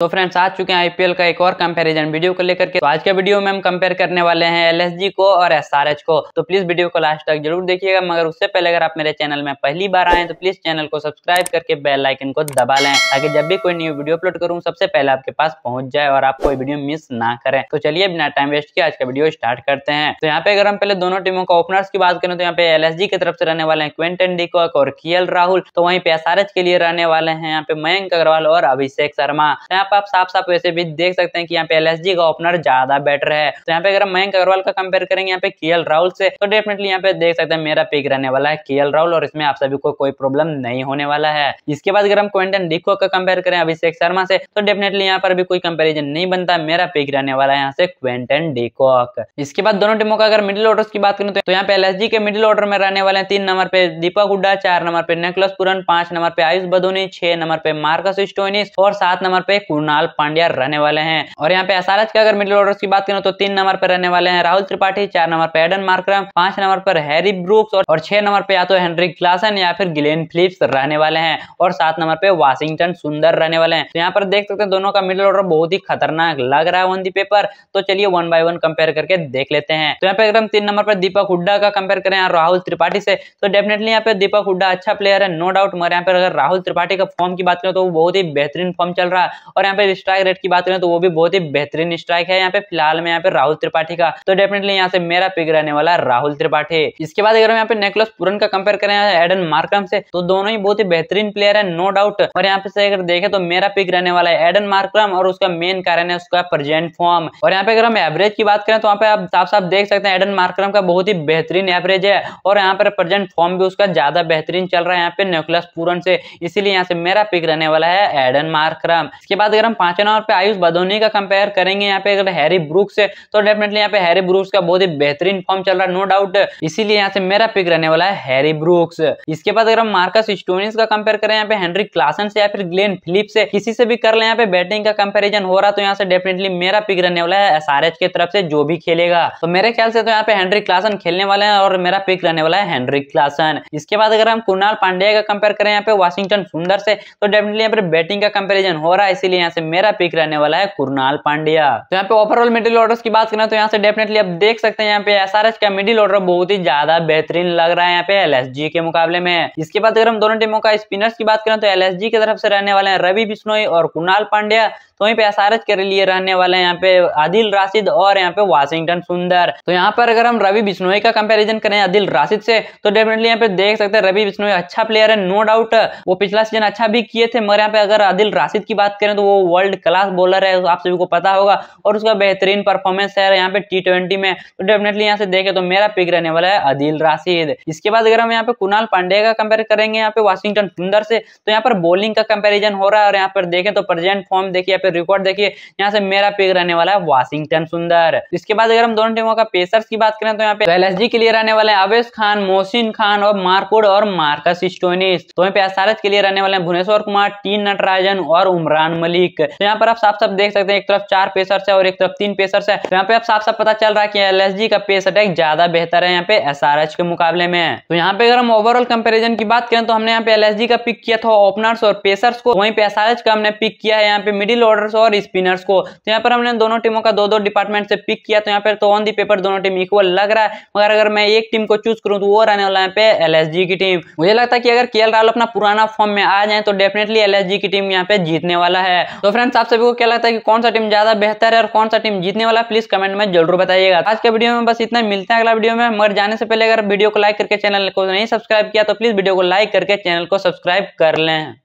तो फ्रेंड्स आ चुके हैं आईपीएल का एक और कंपैरिजन वीडियो को लेकर के तो आज के वीडियो में हम कंपेयर करने वाले हैं एलएसजी को और एसआरएच को तो प्लीज वीडियो को लास्ट तक जरूर देखिएगा मगर उससे पहले अगर आप मेरे चैनल में पहली बार आए तो प्लीज चैनल को सब्सक्राइब करके बेल आइकन को दबा लें ताकि जब भी कोई न्यू वीडियो अपलोड करूँ सबसे पहले आपके पास पहुंच जाए और आप कोई वीडियो मिस ना करें तो चलिए बिना टाइम वेस्ट किया आज का वीडियो स्टार्ट करते हैं तो यहाँ पे अगर हम पहले दोनों टीमों का ओपनर्स की बात करें तो यहाँ पे एल की तरफ से रहने वाले हैं क्विंटन डीकॉक और के राहुल तो वहीं पे एसआरएच के लिए रहने वाले हैं यहाँ पे मयंक अग्रवाल और अभिषेक शर्मा तो यहाँ पे आप साफ साफ वैसे भी देख सकते हैं कि यहाँ पे एलएसजी का ओपनर ज्यादा बेटर है तो यहाँ पे अगर मयंक अग्रवाल का कंपेयर करेंगे यहाँ पे के राहुल से तो डेफिनेटली यहाँ पे देख सकते हैं मेरा पिक रहने वाला है के राहुल और इसमें आप सभी को कोई प्रॉब्लम नहीं होने वाला है इसके बाद अगर हम क्वेंटन डिको का कंपेयर करें अभिषेक शर्मा से तो डेफिनेटली यहाँ पर भी कोई कंपेरिजन नहीं बनता मेरा पिक रहने वाला है यहाँ से क्वेंटन डिकॉक इसके बाद दोनों टीमों का अगर मिडिल ऑर्डर की बात करें तो यहाँ पे एलएसजी के मिडिल ऑर्डर में रहने वाले हैं तीन नंबर पे दीपक हुड्डा चार नंबर पे नेकलस पुरन पांच नंबर पे आयुष बदोनी छह नंबर पे मार्कस स्टोनिस और सात नंबर पे कृणाल पांड्या रहने वाले हैं और यहाँ पे एसआरएच के अगर मिडिल ऑर्डर की बात करें तो तीन नंबर पर रहने वाले हैं राहुल त्रिपाठी चार नंबर पर एडन मार्क्रम पांच नंबर पर हैरी ब्रूक्स और छह नंबर पे या तो हेनरी क्लासन या फिर ग्लेन फिलिप्स रहने वाले हैं और सात नंबर पे वाशिंगटन सुंदर रहने वाले हैं तो यहाँ पर देख सकते हैं दोनों का मिडिल ऑर्डर बहुत ही खतरनाक लग रहा है ऑन दी पेपर तो चलिए वन बाय वन कंपेयर करके देख लेते हैं तो यहाँ पे हम तीन नंबर पर दीपक हुड्डा का कंपेयर करें यहाँ राहुल त्रिपाठी से तो डेफिनेटली यहाँ पे दीपक हुड्डा अच्छा प्लेयर है नो डाउट मगर यहाँ पर अगर राहुल त्रिपाठी का फॉर्म की बात करें तो वो बहुत ही बेहतरीन फॉर्म चल रहा है और यहाँ पे स्ट्राइक रेट की बात करें तो वो भी बहुत ही बेहतरीन स्ट्राइक है यहाँ पे फिलहाल में यहाँ पे राहुल त्रिपाठी का तो डेफिनेटली यहाँ से मेरा पिक रहने वाला राहुल त्रिपाठी इसके बाद अगर हम यहाँ पे नेकलस पुरन का कंपेयर करें एडन मार्कम से तो दोनों ही बहुत ही बेहतरीन प्लेयर है नो डाउट और यहाँ पे से अगर देखे तो मेरा पिक रहने वाला है एडन मार्क्रम और उसका मेन कारण है उसका प्रेजेंट फॉर्म और यहाँ पे अगर हम एवरेज की बात करें तो वहाँ पे आप साफ साफ देख सकते हैं एडन मार्क्रम का बहुत ही बेहतरीन एवरेज है और यहाँ पर प्रेजेंट फॉर्म भी उसका ज्यादा बेहतरीन चल रहा है यहाँ पे नेकलस पूरन से इसीलिए यहाँ से मेरा पिक रहने वाला है एडन मार्क्रम इसके बाद अगर हम नंबर पे आयुष बदोनी का कंपेयर करेंगे यहाँ पे अगर हैरी ब्रुक्स है तो डेफिनेटली यहाँ पे हैरी ब्रुक्स का बहुत ही बेहतरीन फॉर्म चल रहा है नो डाउट इसीलिए यहाँ से मेरा पिक रहने वाला है हैरी ब्रुक्स इसके बाद अगर हम मार्कस स्टोनिस का कंपेयर करें यहाँ पे हेनरी क्लासन से या फिर ग्लेन फिलिप से किसी से भी कर ले यहाँ पे बैटिंग का कंपेरिजन हो रहा तो यहाँ से डेफिनेटली मेरा पिक रहने वाला है एसआरएच की तरफ से जो भी खेलेगा तो मेरे ख्याल से तो यहाँ पे हेनरी क्लासन खेलने वाले हैं और मेरा पिक रहने वाला है हेनरी क्लासन इसके बाद अगर हम कुणाल पांड्या का कंपेयर करें यहाँ पे वाशिंगटन सुंदर से तो डेफिनेटली यहाँ पे बैटिंग का कंपेरिजन हो रहा है इसीलिए यहाँ से मेरा पिक रहने वाला है कुरनाल पांड्या तो यहाँ पे ओवरऑल मिडिल ऑर्डर की बात करें तो यहाँ से डेफिनेटली आप देख सकते हैं यहाँ पे एस का मिडिल ऑर्डर बहुत ही ज्यादा बेहतरीन लग रहा है यहाँ पे एल के मुकाबले में इसके बाद अगर हम दोनों टीमों का स्पिनर्स की बात करें तो एल की तरफ से रहने वाले हैं रवि बिश्नोई और कुणाल पांड्या तो वहीं पे एसआरएच के लिए रहने वाले हैं यहाँ पे आदिल राशिद और यहाँ पे वाशिंगटन सुंदर तो यहाँ पर अगर हम रवि बिश्नोई का कंपैरिजन करें आदिल राशिद से तो डेफिनेटली यहाँ पे देख सकते हैं रवि बिश्नोई अच्छा प्लेयर है नो डाउट वो पिछला सीजन अच्छा भी किए थे मगर यहाँ पे अगर आदिल राशिद की बात करें तो वो वर्ल्ड क्लास बॉलर है आप सभी को पता होगा और उसका बेहतरीन परफॉर्मेंस है यहाँ पे टी ट्वेंटी में तो डेफिनेटली यहाँ से देखे तो मेरा पिक रहने वाला है अदिल राशिद इसके बाद अगर हम यहाँ पे कुणाल पांडे का कंपेयर करेंगे यहाँ पे वाशिंगटन सुंदर से तो यहाँ पर बॉलिंग का कंपेरिजन हो रहा है और यहाँ पर देखें तो प्रेजेंट फॉर्म देखिए यहाँ पे रिकॉर्ड देखिए यहाँ से मेरा पिक रहने वाला है वाशिंगटन सुंदर इसके बाद अगर हम दोनों टीमों का पेसर्स की बात करें तो यहाँ पे एल के लिए रहने वाले हैं अवेश खान मोहसिन खान और मार्कुड और मार्कस स्टोनिस तो यहाँ पे एस एसआरएच के लिए रहने वाले हैं भुवनेश्वर कुमार टी नटराजन और उमरान मलिक एक तो यहाँ पर आप साफ साफ देख सकते हैं एक तरफ चार पेसर है और एक तरफ तीन पेसर है तो यहाँ पे आप साफ साफ पता चल रहा है कि एल का पेस अटैक ज्यादा बेहतर है यहाँ पे एस के मुकाबले में तो यहाँ पे अगर हम ओवरऑल कंपेरिजन की बात करें तो हमने यहाँ पे एल का पिक किया था ओपनर्स और पेसर्स को वहीं पे एस का हमने पिक किया है यहाँ पे मिडिल ऑर्डर और स्पिनर्स को तो यहाँ पर हमने दोनों टीमों का दो दो डिपार्टमेंट से पिक किया तो यहाँ पर तो ऑन दी पेपर दोनों टीम इक्वल लग रहा है मगर अगर मैं एक टीम को चूज करूँ तो वो रहने वाला यहाँ पे एल की टीम मुझे लगता है कि अगर के राहुल अपना पुराना फॉर्म में आ जाए तो डेफिनेटली एल की टीम यहाँ पे जीतने वाला है तो फ्रेंड्स आप सभी को क्या लगता है कि कौन सा टीम ज्यादा बेहतर है और कौन सा टीम जीतने वाला प्लीज कमेंट में जरूर बताइएगा आज के वीडियो में बस इतना मिलते हैं अगला वीडियो में मगर जाने से पहले अगर वीडियो को लाइक करके चैनल को नहीं सब्सक्राइब किया तो प्लीज वीडियो को लाइक करके चैनल को सब्सक्राइब कर लें